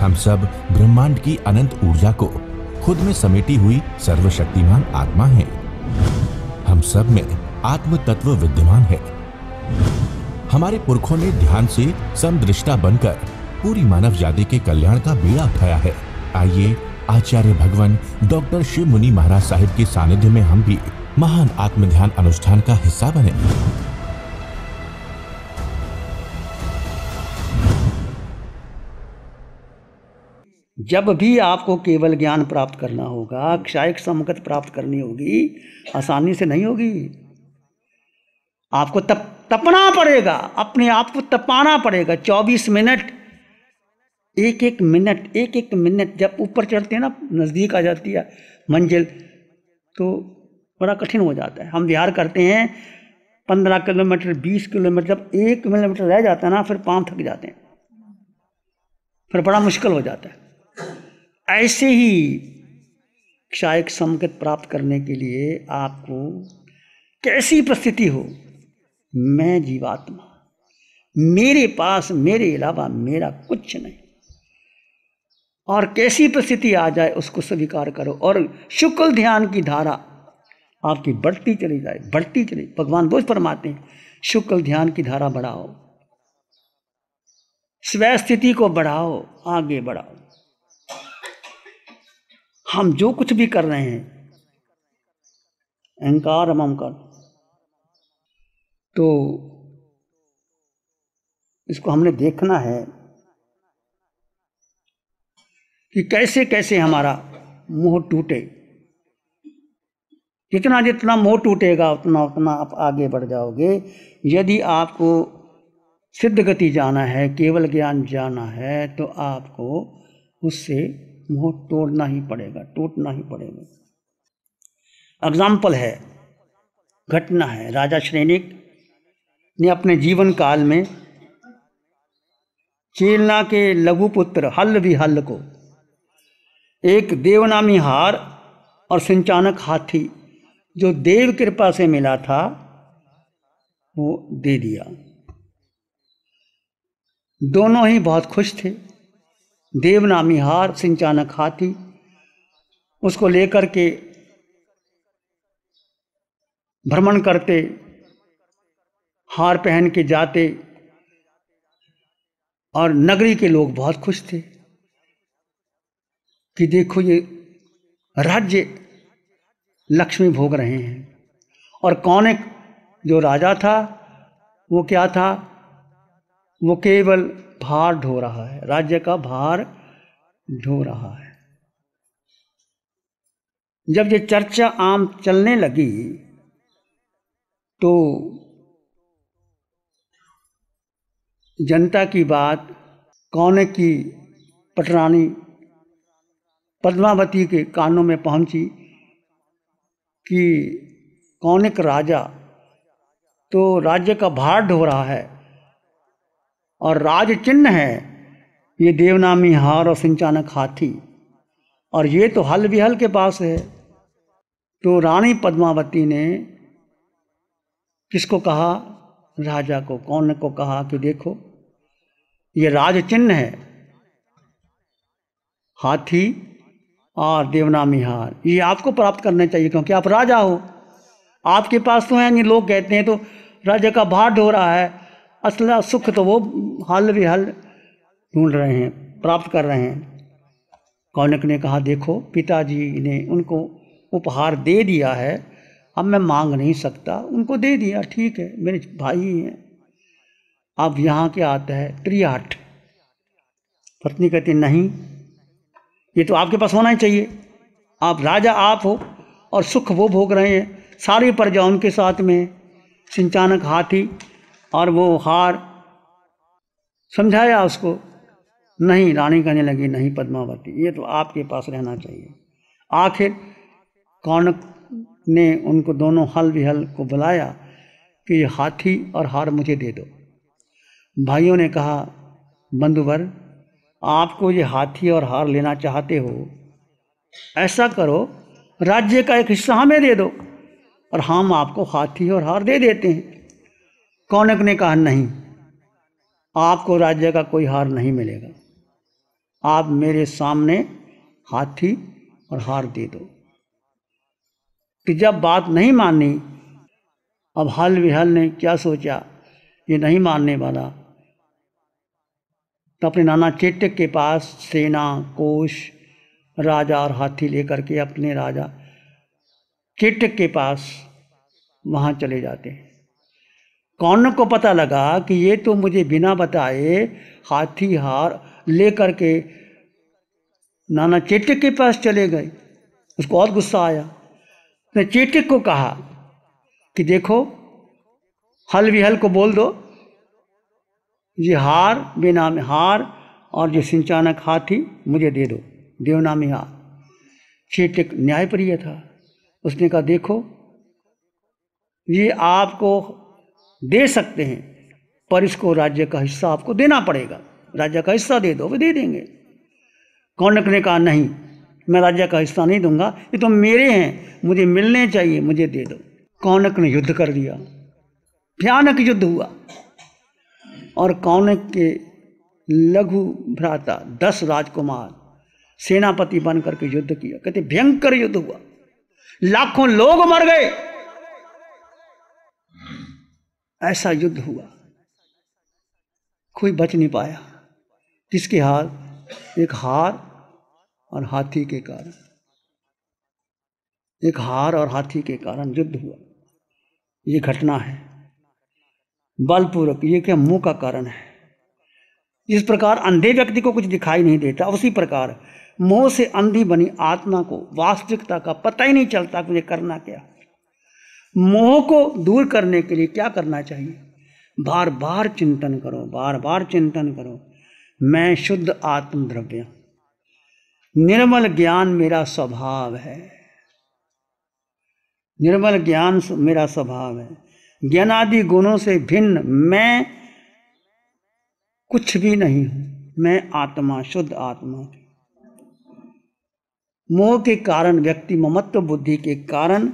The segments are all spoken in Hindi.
हम सब ब्रह्मांड की अनंत ऊर्जा को खुद में समेटी हुई सर्वशक्तिमान आत्मा है हम सब में आत्म तत्व विद्यमान है हमारे पुरखों ने ध्यान से समदृष्टा बनकर पूरी मानव जाति के कल्याण का बीड़ा उठाया है आइए आचार्य भगवान डॉक्टर शिव मुनि महाराज साहिब के सानिध्य में हम भी महान आत्मध्यान अनुष्ठान का हिस्सा बने जब भी आपको केवल ज्ञान प्राप्त करना होगा क्षायक समगत प्राप्त करनी होगी आसानी से नहीं होगी आपको तप तपना पड़ेगा अपने आप को तपाना पड़ेगा चौबीस मिनट एक एक मिनट एक एक मिनट जब ऊपर चढ़ते हैं ना नज़दीक आ जाती है मंजिल तो बड़ा कठिन हो जाता है हम विहार करते हैं पंद्रह किलोमीटर बीस किलोमीटर जब एक किलोमीटर रह जाता है ना फिर पाँव थक जाते हैं फिर बड़ा मुश्किल हो जाता है ऐसे ही क्षायक संगत प्राप्त करने के लिए आपको कैसी परिस्थिति हो मैं जीवात्मा मेरे पास मेरे अलावा मेरा कुछ नहीं और कैसी परिस्थिति आ जाए उसको स्वीकार करो और शुक्ल ध्यान की धारा आपकी बढ़ती चली जाए बढ़ती चली भगवान बोझ फरमाते हैं शुक्ल ध्यान की धारा बढ़ाओ स्वय स्थिति को बढ़ाओ आगे बढ़ाओ हम जो कुछ भी कर रहे हैं अहंकार अमकार तो इसको हमने देखना है कि कैसे कैसे हमारा मोह टूटे जितना जितना मोह टूटेगा उतना उतना आप आगे बढ़ जाओगे यदि आपको सिद्ध गति जाना है केवल ज्ञान जाना है तो आपको उससे मोह तोड़ना ही पड़ेगा टूटना ही पड़ेगा एग्जाम्पल है घटना है राजा श्रेणिक ने अपने जीवन काल में चेलना के लघु पुत्र हल भी हल्ल को एक देवनामी हार और सिंचानक हाथी जो देव कृपा से मिला था वो दे दिया दोनों ही बहुत खुश थे देवनामी हार सिंचानक हाथी उसको लेकर के भ्रमण करते हार पहन के जाते और नगरी के लोग बहुत खुश थे कि देखो ये राज्य लक्ष्मी भोग रहे हैं और कौनिक जो राजा था वो क्या था वो केवल भार ढो रहा है राज्य का भार ढो रहा है जब ये चर्चा आम चलने लगी तो जनता की बात कौने की पटरानी पद्मावती के कानों में पहुंची कि कौनिक राजा तो राज्य का भार ढो रहा है और राज चिन्ह है ये देवनामी हार और सिंचानक हाथी और ये तो हल विहल के पास है तो रानी पद्मावती ने किसको कहा राजा को कौन को कहा कि देखो ये राज चिन्ह है हाथी और देवनामी हार ये आपको प्राप्त करने चाहिए क्योंकि आप राजा हो आपके पास तो हैं नहीं लोग कहते हैं तो राजा का भार ढो रहा है असला सुख तो वो हाल हल ढूंढ रहे हैं प्राप्त कर रहे हैं कौनक ने कहा देखो पिताजी ने उनको उपहार दे दिया है अब मैं मांग नहीं सकता उनको दे दिया ठीक है मेरे भाई हैं अब यहाँ क्या आता है त्रियाठ पत्नी कहती नहीं ये तो आपके पास होना ही चाहिए आप राजा आप हो और सुख वो भोग रहे हैं सारी प्रजा उनके साथ में सिंचानक हाथी और वो हार समझाया उसको नहीं रानी कहने लगी नहीं पद्मावती ये तो आपके पास रहना चाहिए आखिर कौनक ने उनको दोनों हल विहल को बुलाया कि हाथी और हार मुझे दे दो भाइयों ने कहा बंधुवर आपको ये हाथी और हार लेना चाहते हो ऐसा करो राज्य का एक हिस्सा हमें दे दो और हम आपको हाथी और हार दे देते हैं कौनक ने कहा नहीं आपको राज्य का कोई हार नहीं मिलेगा आप मेरे सामने हाथी और हार दे दो कि जब बात नहीं मानी अब हल विहल ने क्या सोचा ये नहीं मानने वाला तो अपने नाना चेटक के पास सेना कोश राजा और हाथी लेकर के अपने राजा चेटक के पास वहाँ चले जाते हैं कौन को पता लगा कि ये तो मुझे बिना बताए हाथी हार ले करके नाना चेटक के पास चले गए उसको और गुस्सा आया उसने चेटक को कहा कि देखो हल विहल को बोल दो ये हार बेनाम हार और जो सिंचानक हाथी मुझे दे दो देवनामी हार चेटक न्यायप्रिय था उसने कहा देखो ये आपको दे सकते हैं पर इसको राज्य का हिस्सा आपको देना पड़ेगा राज्य का हिस्सा दे दो वे दे देंगे कौनक ने कहा नहीं मैं राज्य का हिस्सा नहीं दूंगा ये तो मेरे हैं मुझे मिलने चाहिए मुझे दे दो कौनक ने युद्ध कर दिया भयानक युद्ध हुआ और कौनक के लघु भ्राता दस राजकुमार सेनापति बन करके युद्ध किया कहते भयंकर युद्ध हुआ लाखों लोग मर गए ऐसा युद्ध हुआ कोई बच नहीं पाया किसके हार एक हार और हाथी के कारण एक हार और हाथी के कारण युद्ध हुआ ये घटना है बलपूर्वक ये क्या मुंह का कारण है जिस प्रकार अंधे व्यक्ति को कुछ दिखाई नहीं देता उसी प्रकार मोह से अंधी बनी आत्मा को वास्तविकता का पता ही नहीं चलता कि मुझे करना क्या मोह को दूर करने के लिए क्या करना चाहिए बार बार चिंतन करो बार बार चिंतन करो मैं शुद्ध आत्मद्रव्य निर्मल ज्ञान मेरा स्वभाव है निर्मल ज्ञान मेरा स्वभाव है ज्ञान आदि गुणों से भिन्न मैं कुछ भी नहीं हूं मैं आत्मा शुद्ध आत्मा मोह के कारण व्यक्ति ममत्व बुद्धि के कारण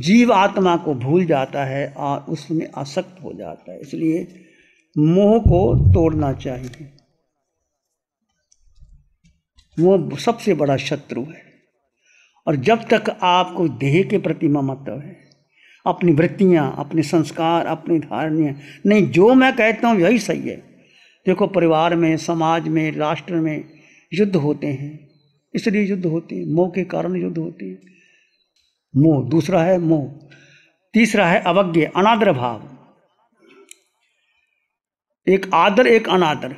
जीव आत्मा को भूल जाता है और उसमें आसक्त हो जाता है इसलिए मोह को तोड़ना चाहिए मोह सबसे बड़ा शत्रु है और जब तक आपको देह के प्रति ममत्व है अपनी वृत्तियाँ अपने संस्कार अपनी धारणियाँ नहीं जो मैं कहता हूँ यही सही है देखो परिवार में समाज में राष्ट्र में युद्ध होते हैं इसलिए युद्ध होते हैं मोह के कारण युद्ध होते हैं मोह दूसरा है मोह तीसरा है अवज्ञ अनादर भाव एक आदर एक अनादर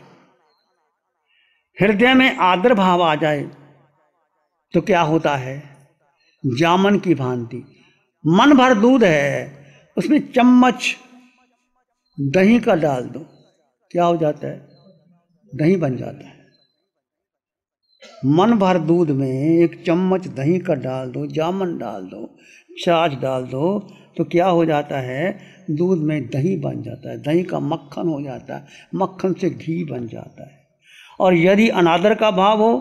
हृदय में आदर भाव आ जाए तो क्या होता है जामन की भांति मन भर दूध है उसमें चम्मच दही का डाल दो क्या हो जाता है दही बन जाता है मन भर दूध में एक चम्मच दही का डाल दो जामन डाल दो छाछ डाल दो तो क्या हो जाता है दूध में दही बन जाता है दही का मक्खन हो जाता है मक्खन से घी बन जाता है और यदि अनादर का भाव हो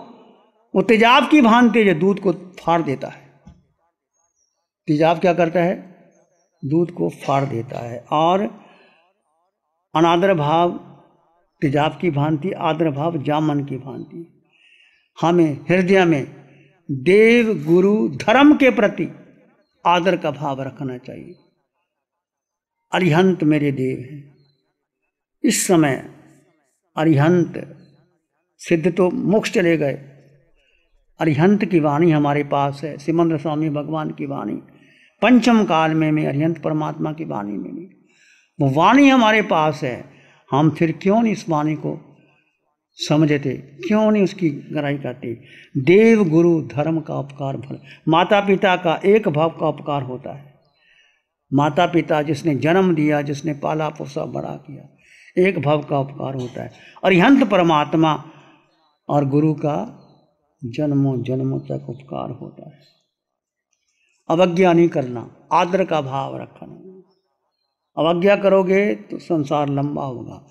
वो तेजाब की भान जो दूध को फाड़ देता है तेजाब क्या करता है दूध को फाड़ देता है और अनादर भाव तेजाब की भांति आदर भाव जामन की भांति हमें हृदय में देव गुरु धर्म के प्रति आदर का भाव रखना चाहिए अरिहंत मेरे देव हैं इस समय अरिहंत सिद्ध तो मोक्ष चले गए अरिहंत की वाणी हमारे पास है सिमंद्र स्वामी भगवान की वाणी पंचम काल में में अरिहंत परमात्मा की वाणी में वो वाणी हमारे पास है हम फिर क्यों नहीं इस वाणी को समझे थे क्यों नहीं उसकी गहराई करती देव गुरु धर्म का उपकार फल माता पिता का एक भाव का उपकार होता है माता पिता जिसने जन्म दिया जिसने पाला पोसा बड़ा किया एक भाव का उपकार होता है और यंत परमात्मा और गुरु का जन्मों जन्मों तक उपकार होता है अवज्ञा नहीं करना आदर का भाव रखना अवज्ञा करोगे तो संसार लंबा होगा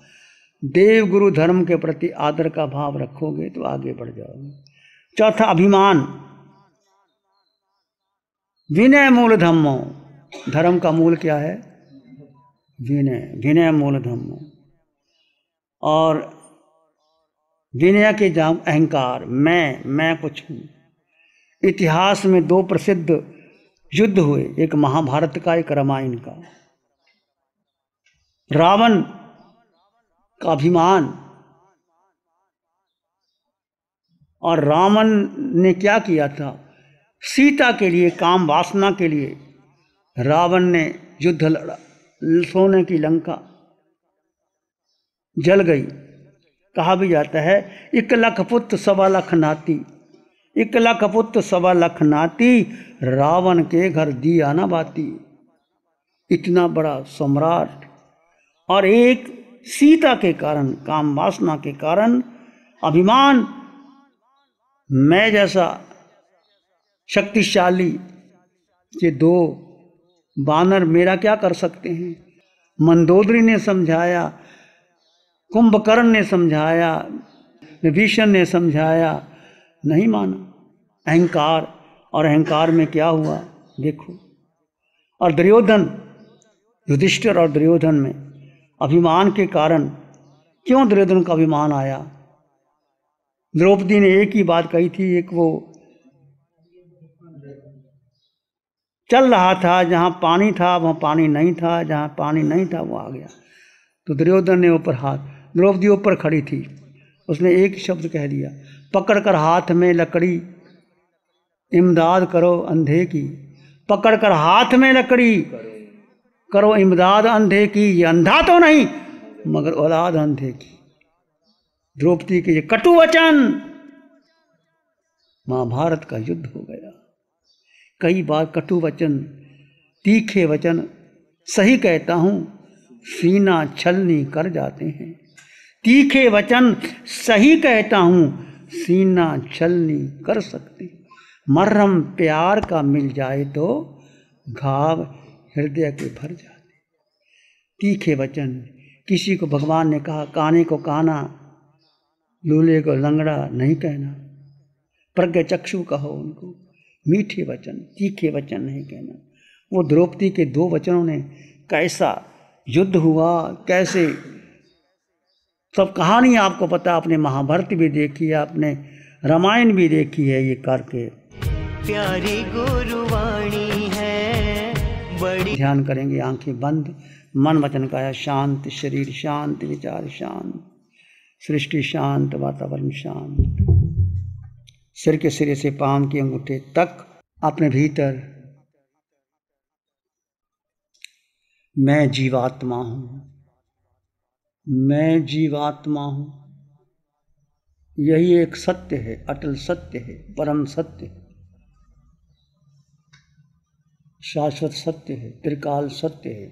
देव गुरु धर्म के प्रति आदर का भाव रखोगे तो आगे बढ़ जाओगे चौथा अभिमान विनय मूल धम्मो धर्म का मूल क्या है विनय विनय मूल धम्मो और विनय के जाम अहंकार मैं मैं कुछ हूँ इतिहास में दो प्रसिद्ध युद्ध हुए एक महाभारत का एक रामायण का रावण का अभिमान और रावण ने क्या किया था सीता के लिए काम वासना के लिए रावण ने युद्ध लड़ा सोने की लंका जल गई कहा भी जाता है एक लख पुत्र सवा लख नाती एक लख पुत्र सवा लख नाती रावण के घर दिया ना बाती इतना बड़ा सम्राट और एक सीता के कारण काम वासना के कारण अभिमान मैं जैसा शक्तिशाली ये दो बानर मेरा क्या कर सकते हैं मंदोदरी ने समझाया कुंभकर्ण ने समझाया विभीषण ने समझाया नहीं माना अहंकार और अहंकार में क्या हुआ देखो और दुर्योधन युधिष्ठिर और दुर्योधन में अभिमान के कारण क्यों दुर्योधन का अभिमान आया द्रौपदी ने एक ही बात कही थी एक वो चल रहा था जहाँ पानी था वहाँ पानी नहीं था जहाँ पानी नहीं था वो आ गया तो दुर्योधन ने ऊपर हाथ द्रौपदी ऊपर खड़ी थी उसने एक शब्द कह दिया पकड़कर हाथ में लकड़ी इमदाद करो अंधे की पकड़कर हाथ में लकड़ी करो इमदाद अंधे की ये अंधा तो नहीं मगर औलाद अंधे की द्रौपदी के ये कटु वचन महाभारत का युद्ध हो गया कई बार कटु वचन तीखे वचन सही कहता हूँ सीना छलनी कर जाते हैं तीखे वचन सही कहता हूँ सीना छलनी कर सकते मर्रम प्यार का मिल जाए तो घाव हृदय के भर जाते तीखे वचन किसी को भगवान ने कहा काने को काना लूले को लंगड़ा नहीं कहना प्रज्ञ चक्षु कहो उनको मीठे वचन तीखे वचन नहीं कहना वो द्रौपदी के दो वचनों ने कैसा युद्ध हुआ कैसे सब कहानी आपको पता आपने महाभारत भी देखी है आपने रामायण भी देखी है ये करके प्यारी गुरुवाणी खड़ी ध्यान करेंगे आंखें बंद मन वचन काया शांत शरीर शांत विचार शांत सृष्टि शांत वातावरण शांत सिर के सिरे से पाम के अंगूठे तक अपने भीतर मैं जीवात्मा हूँ मैं जीवात्मा हूँ यही एक सत्य है अटल सत्य है परम सत्य है शाश्वत सत्य है त्रिकाल सत्य है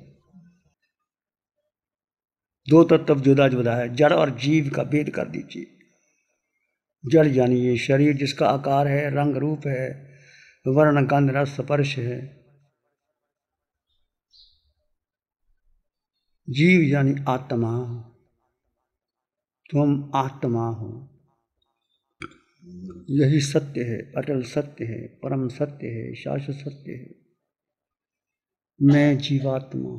दो तत्व जुदा जुदा है जड़ और जीव का भेद कर दीजिए जड़ जानिए शरीर जिसका आकार है रंग रूप है वर्ण गंध रस स्पर्श है जीव यानी आत्मा तुम आत्मा हो यही सत्य है अटल सत्य है परम सत्य है शाश्वत सत्य है मैं जीवात्मा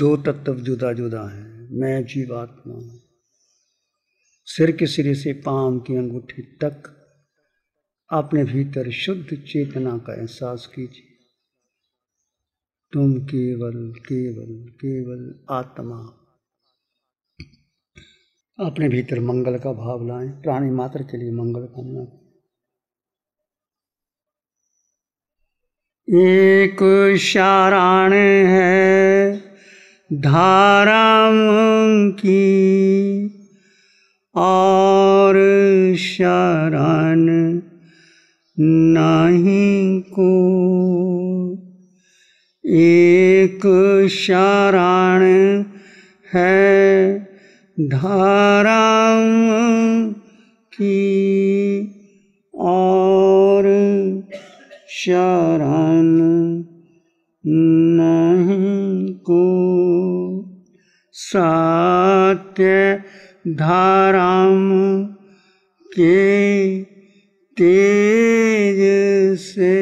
दो तत्व जुदा जुदा हैं मैं जीवात्मा सिर के सिरे से पाम की अंगूठी तक अपने भीतर शुद्ध चेतना का एहसास कीजिए तुम केवल केवल केवल आत्मा अपने भीतर मंगल का भाव लाएं प्राणी मात्र के लिए मंगल कामना एक शारण है धाराम की और शरण नहीं को एक शरण है धाराम की शरण नहीं को सत्य धाराम के तेज से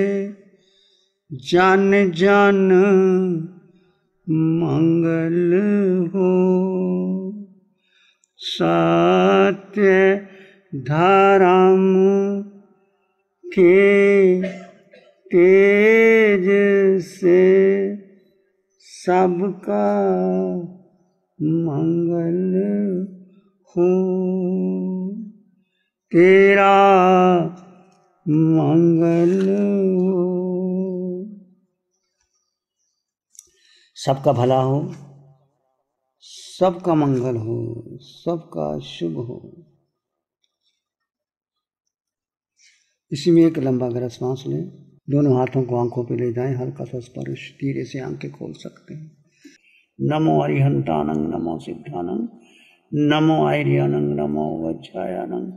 जन जन मंगल हो सत्य धाराम के से सबका मंगल हो तेरा मंगल हो सबका भला हो सबका मंगल हो सबका शुभ हो इसी में एक लंबा गरज सांस लें दोनों हाथों को आंखों पर ले जाएं हल्का सा स्पर्श धीरे से आंखें खोल सकते हैं नमो अरिहंतानंग नमो सिद्धानंग नमो आयरियानंग नमो वज्रायानंग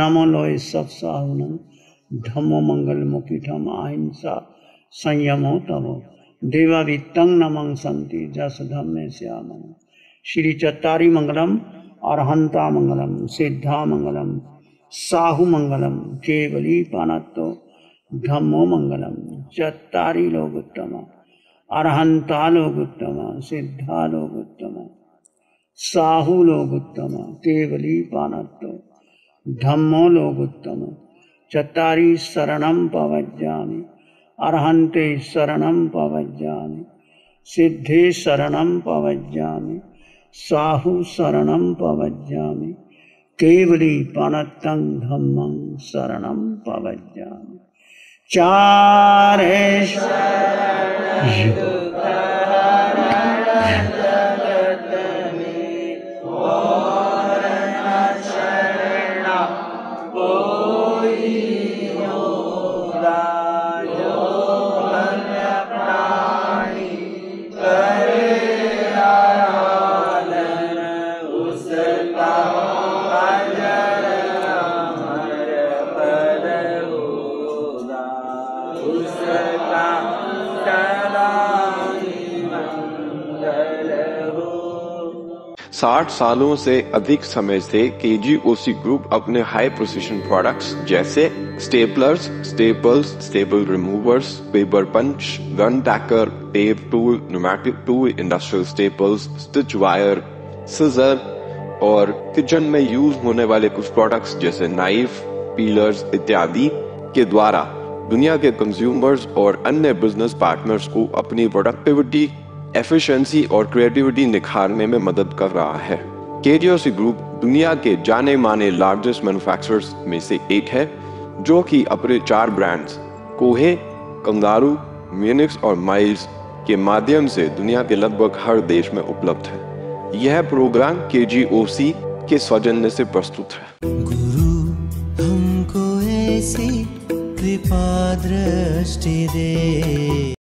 नमो लोय सब साहुनंग धमो मंगल मुखिठम अहिंसा संयम हो तमो तंग नमंग संति जस धम्मे श्याम श्री चतारी मंगलम अरहंता मंगलम सिद्धा मंगलम साहु मंगलम केवली पानत्तो धम्मो मंगलम चतारी लोग उत्तम अरहंता लोग उत्तम सिद्धा लोग उत्तम साहू लोग उत्तम केवली पानत्व धम्मो लोग उत्तम चतारी शरण पवज्जा अर्हंते शरण पवज्जा सिद्धे शरण पवज्जा साहु शरण पवज्जा केवली पनत्तं धम्मं शरण पवज्जा चार 60 सालों से अधिक समय से केजीओसी ग्रुप अपने हाई प्रोसीशन प्रोडक्ट्स जैसे staplers staples staple removers paper punch gun tacker tape tool pneumatic tool industrial staples stitch wire scissor और किचन में यूज होने वाले कुछ प्रोडक्ट्स जैसे नाइफ पीलर्स इत्यादि के द्वारा दुनिया के कंज्यूमर्स और अन्य बिजनेस पार्टनर्स को अपनी प्रोडक्टिविटी एफिशिएंसी और क्रिएटिविटी निखारने में मदद कर रहा है केटीओसी ग्रुप दुनिया के जाने माने लार्जेस्ट मैन्युफैक्चरर्स में से एक है जो कि अपने चार ब्रांड्स कोहे कंगारू म्यूनिक्स और माइल्स के माध्यम से दुनिया के लगभग हर देश में उपलब्ध है यह प्रोग्राम के जी ओ सी के सौजन्य से प्रस्तुत है गुरु हमको ऐसी कृपा दृष्टि दे